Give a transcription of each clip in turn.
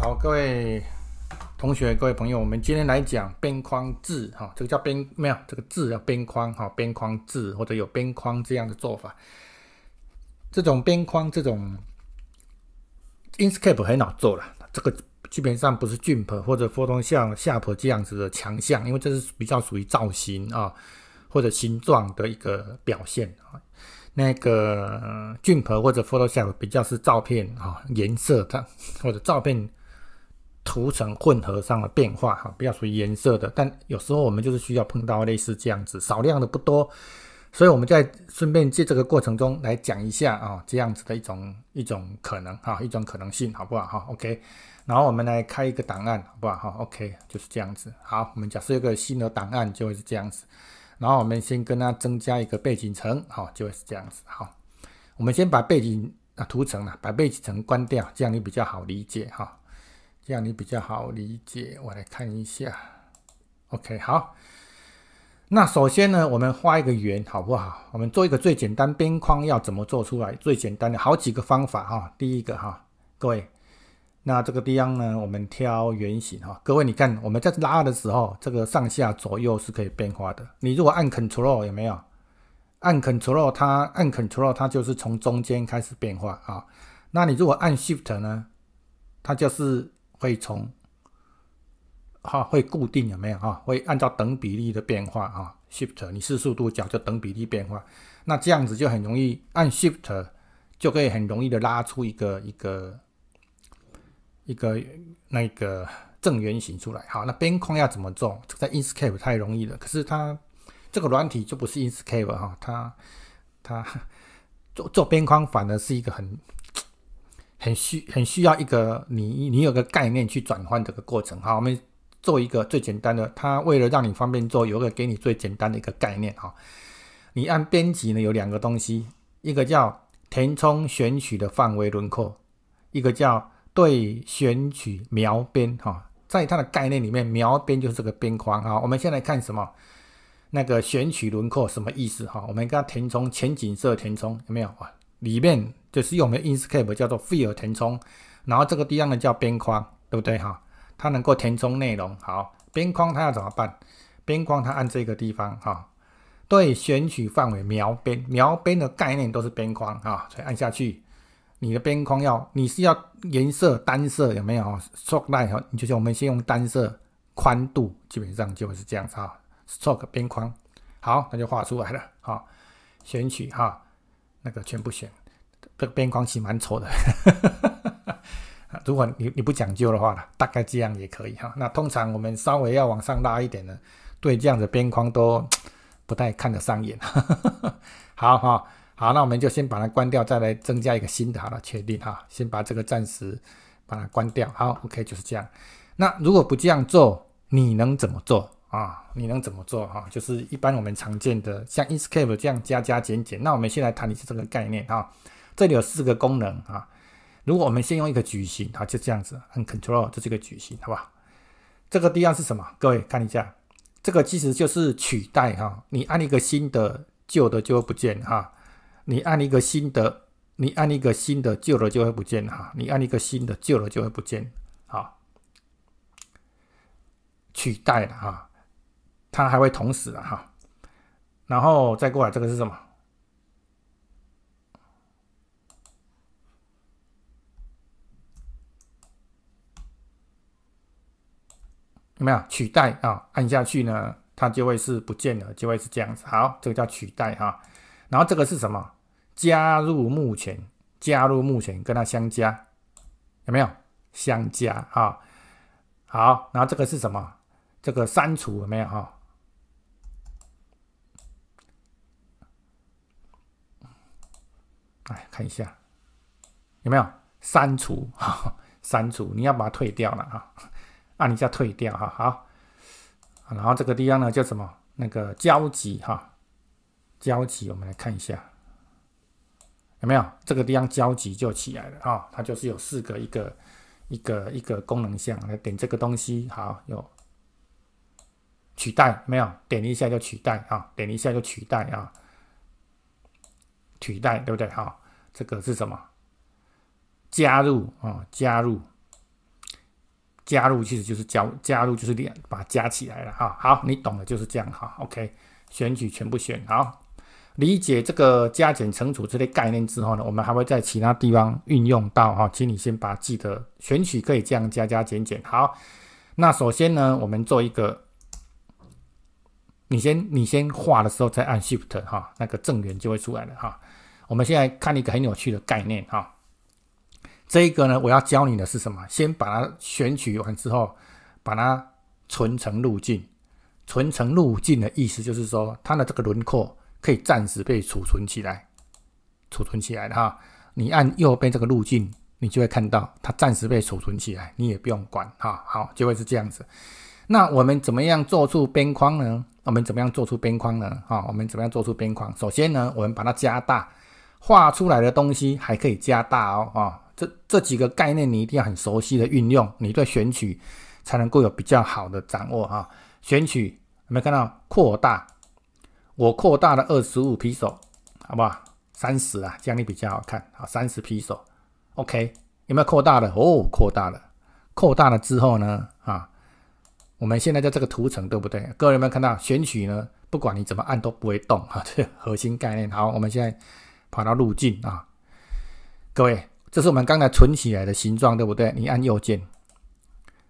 好，各位同学，各位朋友，我们今天来讲边框字哈，这个叫边没有这个字叫边框哈，边框字或者有边框这样的做法。这种边框这种，Inkscape 很好做了，这个基本上不是 Jimp 或者 Photoshop 这样子的强项，因为这是比较属于造型啊或者形状的一个表现啊。那个 Jimp 或者 Photoshop 比较是照片啊颜色它或者照片。图层混合上的变化哈，比较属于颜色的，但有时候我们就是需要碰到类似这样子少量的不多，所以我们在顺便借这个过程中来讲一下啊，这样子的一种一种可能哈，一种可能性好不好哈？OK，然后我们来开一个档案好不好哈？OK，就是这样子，好，我们假设一个新的档案就会是这样子，然后我们先跟它增加一个背景层，好，就会是这样子，好，我们先把背景啊图层啊，把背景层关掉，这样你比较好理解哈。这样你比较好理解。我来看一下。OK，好。那首先呢，我们画一个圆，好不好？我们做一个最简单边框，要怎么做出来？最简单的，好几个方法哈。第一个哈，各位，那这个地方呢，我们挑圆形哈。各位，你看我们在拉的时候，这个上下左右是可以变化的。你如果按 Ctrl 有没有？按 Ctrl 它按 Ctrl 它就是从中间开始变化啊。那你如果按 Shift 呢，它就是。会从哈会固定有没有哈？会按照等比例的变化啊，shift 你是速度角就等比例变化。那这样子就很容易按 shift 就可以很容易的拉出一个一个一个那个正圆形出来。好，那边框要怎么做？在 Inkscape 太容易了，可是它这个软体就不是 Inkscape 哈，它它做做边框反而是一个很。很需很需要一个你你有个概念去转换这个过程哈，我们做一个最简单的，它为了让你方便做，有个给你最简单的一个概念哈。你按编辑呢有两个东西，一个叫填充选取的范围轮廓，一个叫对选取描边哈。在它的概念里面，描边就是这个边框哈。我们先来看什么，那个选取轮廓什么意思哈？我们它填充前景色填充有没有啊？里面就是用的 Inkscape，叫做 fill 填充，然后这个地方呢叫边框，对不对哈？它能够填充内容。好，边框它要怎么办？边框它按这个地方哈，对，选取范围描边，描边的概念都是边框哈，所以按下去，你的边框要，你是要颜色单色有没有啊？stroke，然就是我们先用单色，宽度基本上就是这样子哈。s t r o k e 边框，好，那就画出来了好，选取哈。那个全部选，这个边框其实蛮丑的。如果你你不讲究的话大概这样也可以哈。那通常我们稍微要往上拉一点呢，对这样的边框都 不太看得上眼。好哈，好，那我们就先把它关掉，再来增加一个新的好了，确定哈，先把这个暂时把它关掉。好，OK 就是这样。那如果不这样做，你能怎么做？啊，你能怎么做哈？就是一般我们常见的像 Escape 这样加加减减。那我们先来谈一下这个概念哈。这里有四个功能哈。如果我们先用一个矩形，啊，就这样子，按 Control 这是个矩形，好不好？这个地方是什么？各位看一下，这个其实就是取代哈。你按一个新的，旧的就会不见哈。你按一个新的，你按一个新的，旧的就会不见哈。你按一个新的，旧的就会不见，好，取代了哈。它还会捅死了哈，然后再过来这个是什么？有没有取代啊？按下去呢，它就会是不见了，就会是这样子。好，这个叫取代哈。然后这个是什么？加入目前，加入目前跟它相加，有没有相加啊？好，然后这个是什么？这个删除有没有哈？来看一下，有没有删除？哈，删除你要把它退掉了啊！按一下退掉哈。好，然后这个地方呢叫什么？那个交集哈，交集。我们来看一下，有没有这个地方交集就起来了啊？它就是有四个，一个一个一个功能项来点这个东西。好，有取代没有？点一下就取代啊！点一下就取代啊！取代对不对？哈，这个是什么？加入啊，加入，加入其实就是加，加入就是两把加起来了哈。好，你懂了就是这样哈。OK，选取全部选好。理解这个加减乘除这类概念之后呢，我们还会在其他地方运用到哈。请你先把记得选取可以这样加加减减。好，那首先呢，我们做一个。你先，你先画的时候再按 Shift 哈，那个正圆就会出来了哈。我们现在看一个很有趣的概念哈。这一个呢，我要教你的是什么？先把它选取完之后，把它存成路径。存成路径的意思就是说，它的这个轮廓可以暂时被储存起来，储存起来的哈。你按右边这个路径，你就会看到它暂时被储存起来，你也不用管哈。好，就会是这样子。那我们怎么样做出边框呢？我们怎么样做出边框呢？哈，我们怎么样做出边框？首先呢，我们把它加大，画出来的东西还可以加大哦。啊，这这几个概念你一定要很熟悉的运用，你对选取才能够有比较好的掌握。哈，选取有没有看到扩大？我扩大了二十五皮手，好不好？三十啊，这样你比较好看。好，三十皮手。OK，有没有扩大了？哦，扩大了。扩大了之后呢？我们现在在这个图层，对不对？各位有没有看到？选取呢？不管你怎么按都不会动啊！这核心概念。好，我们现在跑到路径啊，各位，这是我们刚才存起来的形状，对不对？你按右键，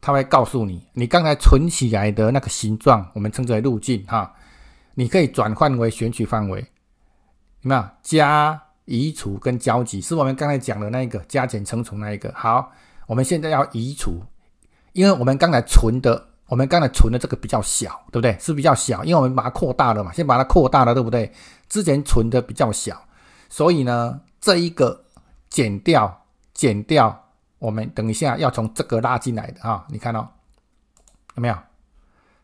它会告诉你，你刚才存起来的那个形状，我们称之为路径哈。你可以转换为选取范围，有没有？加、移除跟交集，是我们刚才讲的那一个加减乘除那一个。好，我们现在要移除，因为我们刚才存的。我们刚才存的这个比较小，对不对？是比较小，因为我们把它扩大了嘛，先把它扩大了，对不对？之前存的比较小，所以呢，这一个减掉，减掉，我们等一下要从这个拉进来的啊，你看到有没有？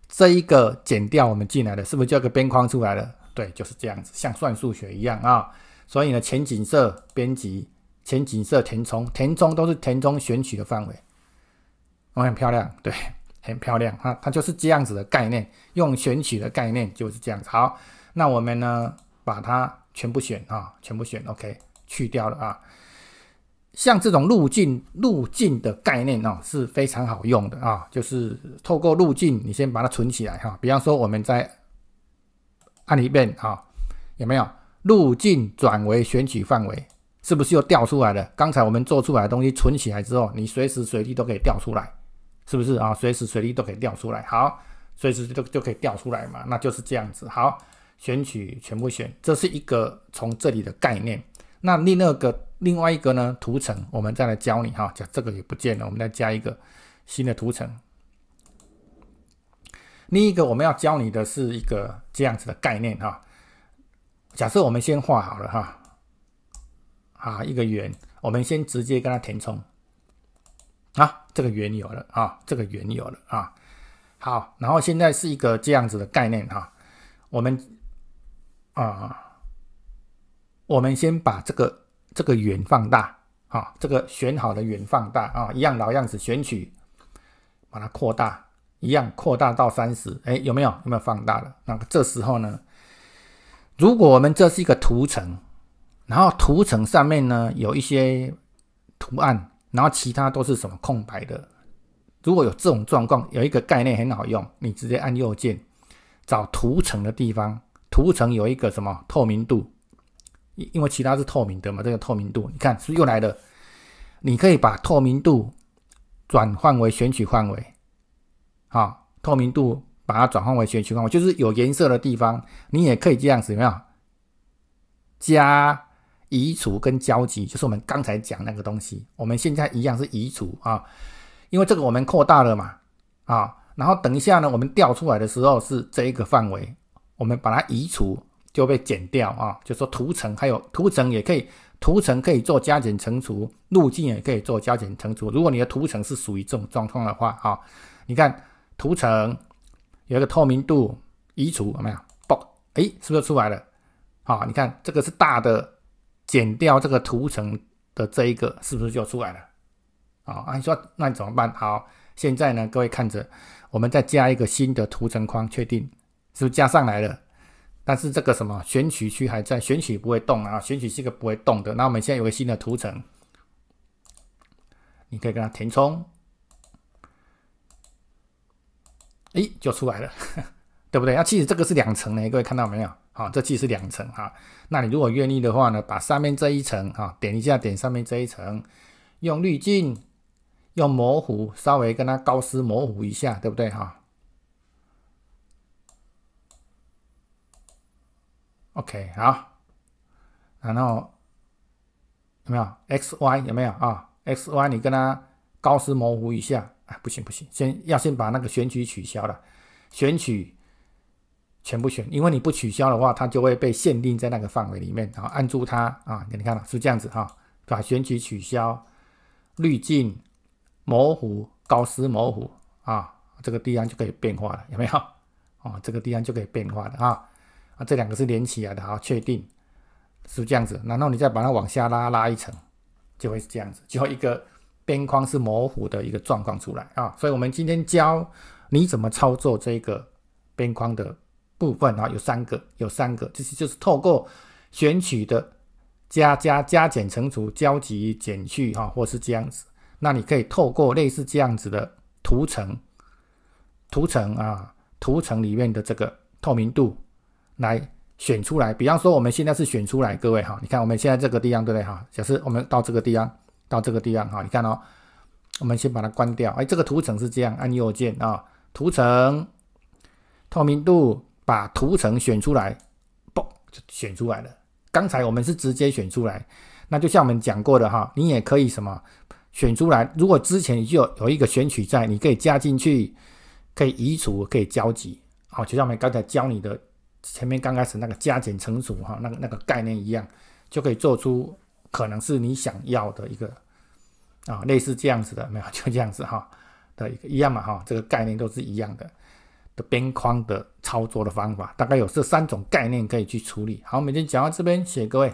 这一个减掉，我们进来的，是不是叫个边框出来了？对，就是这样子，像算数学一样啊。所以呢，前景色编辑，前景色填充，填充都是填充选取的范围，我很漂亮，对。很漂亮，哈，它就是这样子的概念，用选取的概念就是这样子。好，那我们呢，把它全部选啊，全部选，OK，去掉了啊。像这种路径路径的概念哦，是非常好用的啊，就是透过路径，你先把它存起来哈。比方说我们在按一遍哈，有没有路径转为选取范围，是不是又调出来了？刚才我们做出来的东西存起来之后，你随时随地都可以调出来。是不是啊？随时随地都可以调出来。好，随时就就可以调出来嘛，那就是这样子。好，选取全部选，这是一个从这里的概念。那另那个，另外一个呢？图层，我们再来教你哈。讲这个也不见了，我们再加一个新的图层。另一个我们要教你的是一个这样子的概念哈。假设我们先画好了哈，啊，一个圆，我们先直接给它填充。啊，这个圆有了啊，这个圆有了啊。好，然后现在是一个这样子的概念哈。我们啊，我们先把这个这个圆放大，啊，这个选好的圆放大啊，一样老样子选取，把它扩大，一样扩大到三十，哎，有没有有没有放大了？那这时候呢，如果我们这是一个图层，然后图层上面呢有一些图案。然后其他都是什么空白的？如果有这种状况，有一个概念很好用，你直接按右键找图层的地方，图层有一个什么透明度，因因为其他是透明的嘛，这个透明度，你看是不又来了。你可以把透明度转换为选取范围，好，透明度把它转换为选取范围，就是有颜色的地方，你也可以这样子，怎么样？加。移除跟交集就是我们刚才讲那个东西，我们现在一样是移除啊，因为这个我们扩大了嘛啊，然后等一下呢，我们调出来的时候是这一个范围，我们把它移除就被剪掉啊，就说图层还有图层也可以，图层可以做加减乘除，路径也可以做加减乘除。如果你的图层是属于这种状况的话啊，你看图层有一个透明度，移除有没有？不，哎，是不是出来了？啊，你看这个是大的。减掉这个图层的这一个，是不是就出来了？啊，你说那你怎么办？好，现在呢，各位看着，我们再加一个新的图层框，确定，是不是加上来了？但是这个什么选取区还在，选取不会动啊，选取是一个不会动的。那我们现在有个新的图层，你可以给它填充，哎，就出来了，对不对？那其实这个是两层的，各位看到没有？好，这其实是两层哈。那你如果愿意的话呢，把上面这一层哈点一下，点上面这一层，用滤镜，用模糊，稍微跟它高斯模糊一下，对不对哈？OK，好。然后有没有 XY 有没有啊？XY 你跟它高斯模糊一下，啊，不行不行，先要先把那个选取取消了，选取。全部选，因为你不取消的话，它就会被限定在那个范围里面。然后按住它啊，给你看了是这样子哈，把选取取消、滤镜、模糊、高斯模糊啊，这个地方就可以变化了，有没有？啊，这个地方就可以变化的啊，啊，这两个是连起来的，啊，确定，是这样子？然后你再把它往下拉，拉一层，就会是这样子，就一个边框是模糊的一个状况出来啊。所以我们今天教你怎么操作这个边框的。部分啊，有三个，有三个，就是就是透过选取的加加加减乘除交集减去哈，或是这样子，那你可以透过类似这样子的图层，图层啊，图层里面的这个透明度来选出来。比方说，我们现在是选出来各位哈，你看我们现在这个地方对不对哈？假设我们到这个地方，到这个地方哈，你看哦，我们先把它关掉。哎，这个图层是这样，按右键啊，图层透明度。把图层选出来，嘣就选出来了。刚才我们是直接选出来，那就像我们讲过的哈，你也可以什么选出来。如果之前你就有一个选取在，你可以加进去，可以移除，可以交集，好，就像我们刚才教你的前面刚开始那个加减乘除哈，那个那个概念一样，就可以做出可能是你想要的一个啊，类似这样子的没有就这样子哈的一个一样嘛哈，这个概念都是一样的。的边框的操作的方法，大概有这三种概念可以去处理。好，每天讲到这边，谢谢各位。